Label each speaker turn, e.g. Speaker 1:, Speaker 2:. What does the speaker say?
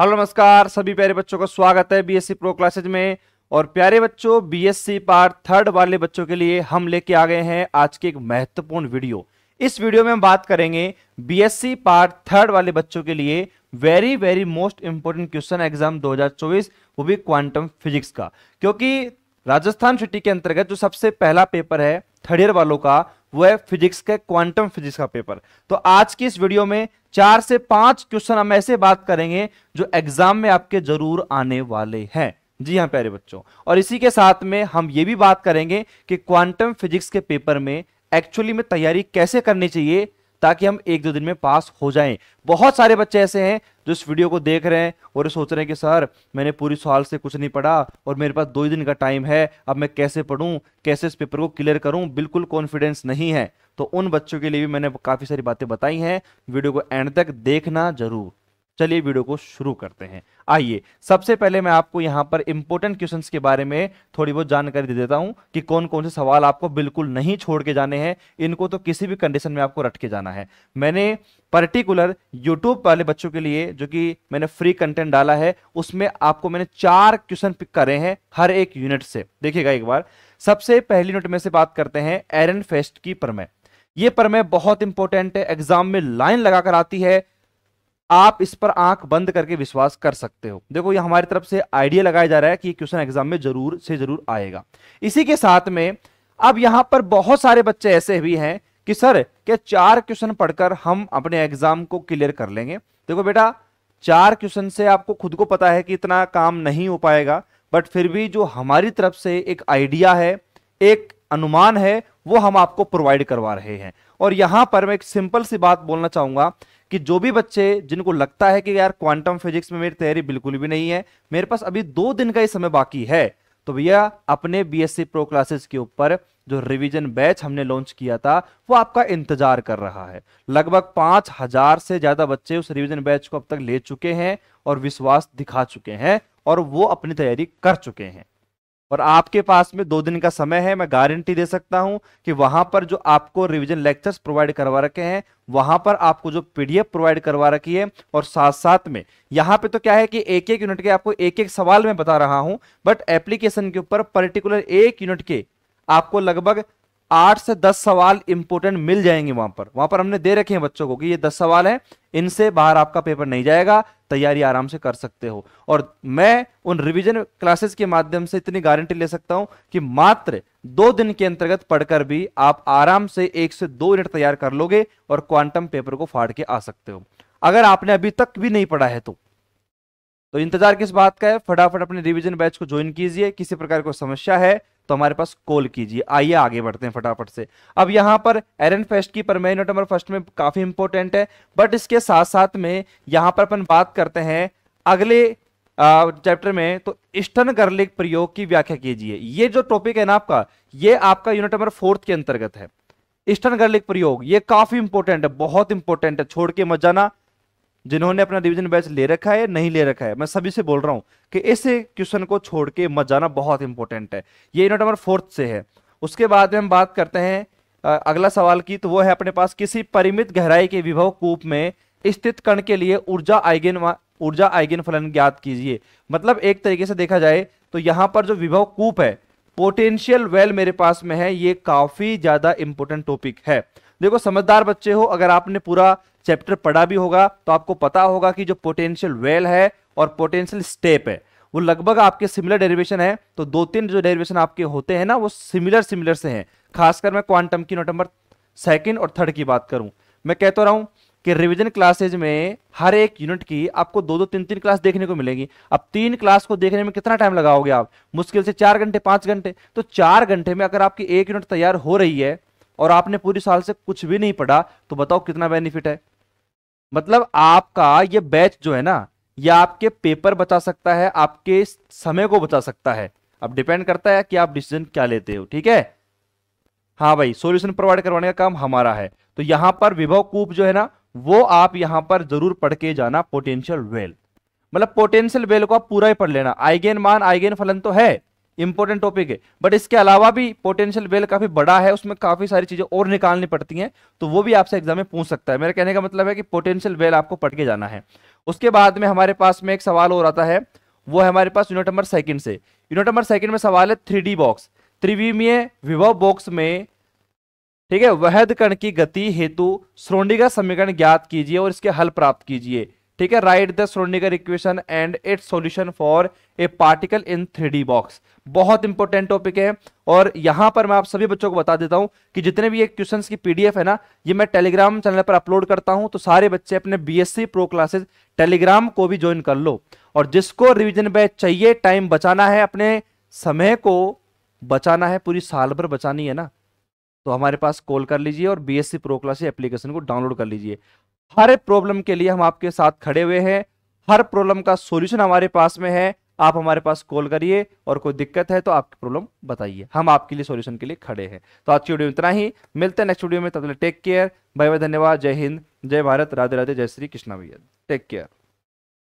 Speaker 1: hello नमस्कार सभी प्यारे बच्चों का स्वागत है बीएससी प्रो क्लासेज में और प्यारे बच्चों बीएससी पार्ट थर्ड वाले बच्चों के लिए हम लेके आ गए हैं आज की एक महत्वपूर्ण वीडियो इस वीडियो में हम बात करेंगे बीएससी पार्ट थर्ड वाले बच्चों के लिए very very most important question exam दो वो भी क्वांटम फिजिक्स का क्योंकि राजस्थान सिटी के अंतर्गत जो सबसे पहला पेपर है थर्ड ईयर वालों का वो है फिजिक्स के क्वांटम फिजिक्स का पेपर तो आज की इस वीडियो में चार से पांच क्वेश्चन हम ऐसे बात करेंगे जो एग्जाम में आपके जरूर आने वाले हैं जी हाँ प्यारे बच्चों और इसी के साथ में हम ये भी बात करेंगे कि क्वांटम फिजिक्स के पेपर में एक्चुअली में तैयारी कैसे करनी चाहिए ताकि हम एक दो दिन में पास हो जाएं बहुत सारे बच्चे ऐसे हैं जो इस वीडियो को देख रहे हैं और सोच रहे हैं कि सर मैंने पूरी साल से कुछ नहीं पढ़ा और मेरे पास दो ही दिन का टाइम है अब मैं कैसे पढ़ूं कैसे इस पेपर को क्लियर करूं बिल्कुल कॉन्फिडेंस नहीं है तो उन बच्चों के लिए भी मैंने काफ़ी सारी बातें बताई हैं वीडियो को एंड तक देखना जरूर चलिए वीडियो को शुरू करते हैं आइए सबसे पहले मैं आपको यहां पर इंपोर्टेंट क्वेश्चन के बारे में थोड़ी बहुत जानकारी दे देता हूं कि कौन कौन से सवाल आपको बिल्कुल नहीं छोड़ के जाने हैं इनको तो किसी भी कंडीशन में आपको रट के जाना है मैंने पर्टिकुलर यूट्यूब वाले बच्चों के लिए जो कि मैंने फ्री कंटेंट डाला है उसमें आपको मैंने चार क्वेश्चन पिक करे हैं हर एक यूनिट से देखिएगा एक बार सबसे पहली यूनिट में से बात करते हैं एरन फेस्ट की परमय ये परमय बहुत इंपॉर्टेंट है एग्जाम में लाइन लगाकर आती है आप इस पर आंख बंद करके विश्वास कर सकते हो देखो ये हमारी तरफ से आइडिया लगाया जा रहा है कि क्वेश्चन एग्जाम में जरूर से जरूर आएगा इसी के साथ में अब यहां पर बहुत सारे बच्चे ऐसे भी हैं कि सर क्या चार क्वेश्चन पढ़कर हम अपने एग्जाम को क्लियर कर लेंगे देखो बेटा चार क्वेश्चन से आपको खुद को पता है कि इतना काम नहीं हो पाएगा बट फिर भी जो हमारी तरफ से एक आइडिया है एक अनुमान है वो हम आपको प्रोवाइड करवा रहे हैं और यहां पर मैं एक सिंपल सी बात बोलना चाहूंगा कि जो भी बच्चे जिनको लगता है कि यार क्वांटम फिजिक्स में मेरी तैयारी बिल्कुल भी नहीं है मेरे पास अभी दो दिन का ही समय बाकी है तो भैया अपने बीएससी प्रो क्लासेस के ऊपर जो रिवीजन बैच हमने लॉन्च किया था वो आपका इंतजार कर रहा है लगभग पांच हजार से ज्यादा बच्चे उस रिवीजन बैच को अब तक ले चुके हैं और विश्वास दिखा चुके हैं और वो अपनी तैयारी कर चुके हैं और आपके पास में दो दिन का समय है मैं गारंटी दे सकता हूं कि वहां पर जो आपको रिवीजन लेक्चर्स प्रोवाइड करवा रखे हैं वहां पर आपको जो पीडीएफ प्रोवाइड करवा रखी है और साथ साथ में यहां पे तो क्या है कि एक एक यूनिट के आपको एक एक सवाल में बता रहा हूं बट एप्लीकेशन के ऊपर पर्टिकुलर एक यूनिट के आपको लगभग आठ से दस सवाल इंपोर्टेंट मिल जाएंगे वहां पर वहां पर हमने दे रखे हैं बच्चों को कि ये दस सवाल हैं इनसे बाहर आपका पेपर नहीं जाएगा तैयारी आराम से कर सकते हो और मैं उन रिवीजन क्लासेस के माध्यम से इतनी गारंटी ले सकता हूं कि मात्र दो दिन के अंतर्गत पढ़कर भी आप आराम से एक से दो यूनिट तैयार कर लोगे और क्वांटम पेपर को फाड़ के आ सकते हो अगर आपने अभी तक भी नहीं पढ़ा है तो तो इंतजार किस बात का है फटाफट अपने रिवीजन बैच को ज्वाइन कीजिए किसी प्रकार की समस्या है तो हमारे पास कॉल कीजिए आइए आगे बढ़ते हैं फटाफट से अब यहाँ पर एरन फेस्ट की पर नोट नंबर फर्स्ट में काफी इंपॉर्टेंट है बट इसके साथ साथ में यहाँ पर अपन बात करते हैं अगले चैप्टर में तो ईस्टर्न गर्लिक प्रयोग की व्याख्या कीजिए ये जो टॉपिक है ना आपका ये आपका यूनिट नंबर फोर्थ के अंतर्गत है ईस्टर्न गर्लिक प्रयोग ये काफी इंपोर्टेंट है बहुत इंपॉर्टेंट है छोड़ के मत जाना जिन्होंने अपना रिविजन बैच ले रखा है नहीं ले रखा है मैं सभी से बोल रहा हूँ कि ऐसे क्वेश्चन को छोड़ के मत जाना बहुत इंपॉर्टेंट है ये यूनिट नंबर फोर्थ से है उसके बाद में हम बात करते हैं अगला सवाल की तो वो है अपने पास किसी परिमित गहराई के विभव कूप में स्थित कण के लिए ऊर्जा आइगन ऊर्जा आइगन फलन ज्ञात कीजिए मतलब एक तरीके से देखा जाए तो यहाँ पर जो विभव कूप है पोटेंशियल वेल मेरे पास में है ये काफ़ी ज़्यादा इंपॉर्टेंट टॉपिक है देखो समझदार बच्चे हो अगर आपने पूरा चैप्टर पढ़ा भी होगा तो आपको पता होगा कि जो पोटेंशियल वेल है और पोटेंशियल स्टेप है वो लगभग आपके सिमिलर डेरिवेशन है तो दो तीन जो डेरिवेशन आपके होते हैं ना वो सिमिलर सिमिलर से हैं खासकर मैं क्वांटम की नोट नंबर सेकेंड और थर्ड की बात करूं मैं कहता तो रहा हूं कि रिवीजन क्लासेज में हर एक यूनिट की आपको दो दो तीन तीन क्लास देखने को मिलेगी अब तीन क्लास को देखने में कितना टाइम लगाओगे आप मुश्किल से चार घंटे पांच घंटे तो चार घंटे में अगर आपकी एक यूनिट तैयार हो रही है और आपने पूरी साल से कुछ भी नहीं पढ़ा तो बताओ कितना बेनिफिट है मतलब आपका ये बैच जो है ना ये आपके पेपर बचा सकता है आपके समय को बचा सकता है अब डिपेंड करता है कि आप डिसीजन क्या लेते हो ठीक है हाँ भाई सॉल्यूशन प्रोवाइड करवाने का काम हमारा है तो यहां पर विभव कूप जो है ना वो आप यहां पर जरूर पढ़ के जाना पोटेंशियल वेल मतलब पोटेंशियल वेल को आप पूरा ही पढ़ लेना आइगेन मान आइगेन फलन तो है इंपॉर्टेंट टॉपिक है बट इसके अलावा भी पोटेंशियल वेल काफी बड़ा है उसमें काफी सारी चीजें और निकालनी पड़ती हैं तो वो भी आपसे एग्जाम में पूछ सकता है मेरा कहने का मतलब है कि पोटेंशियल वेल आपको पढ़ के जाना है उसके बाद में हमारे पास में एक सवाल और आता है वो है हमारे पास यूनिट नंबर सेकंड से यूनिट नंबर सेकंड में सवाल है थ्री बॉक्स त्रिवीमीय विभव बॉक्स में ठीक है वहद कण की गति हेतु श्रोणिका समीकरण ज्ञात कीजिए और इसके हल प्राप्त कीजिए ठीक है राइट द सोनिकर equation and its solution for a particle in three box बहुत इंपॉर्टेंट टॉपिक है और यहां पर मैं आप सभी बच्चों को बता देता हूं कि जितने भी ये क्वेश्चन की पीडीएफ है ना ये मैं टेलीग्राम चैनल पर अपलोड करता हूं तो सारे बच्चे अपने बीएससी प्रो क्लासेस टेलीग्राम को भी ज्वाइन कर लो और जिसको रिविजन बैच चाहिए टाइम बचाना है अपने समय को बचाना है पूरी साल भर बचानी है ना तो हमारे पास कॉल कर लीजिए और B S C pro class application को डाउनलोड कर लीजिए हर प्रॉब्लम के लिए हम आपके साथ खड़े हुए हैं हर प्रॉब्लम का सोल्यूशन हमारे पास में है आप हमारे पास कॉल करिए और कोई दिक्कत है तो आपकी प्रॉब्लम बताइए हम आपके लिए सॉल्यूशन के लिए खड़े हैं तो आज की वीडियो में इतना ही मिलते हैं नेक्स्ट वीडियो में तब तक टेक केयर बाय बाय धन्यवाद जय हिंद जय भारत राधे राधे जय श्री कृष्णा भैया टेक केयर